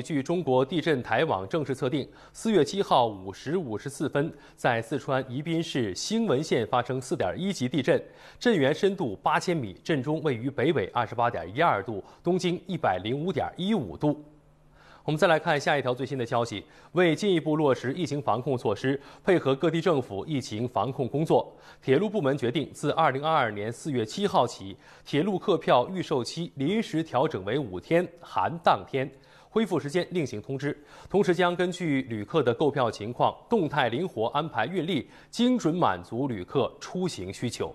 据中国地震台网正式测定，四月七号五时五十四分，在四川宜宾市兴文县发生四点一级地震，震源深度八千米，震中位于北纬二十八点一二度，东经一百零五点一五度。我们再来看下一条最新的消息：为进一步落实疫情防控措施，配合各地政府疫情防控工作，铁路部门决定自二零二二年四月七号起，铁路客票预售期临时调整为五天（含当天）。恢复时间另行通知，同时将根据旅客的购票情况，动态灵活安排运力，精准满足旅客出行需求。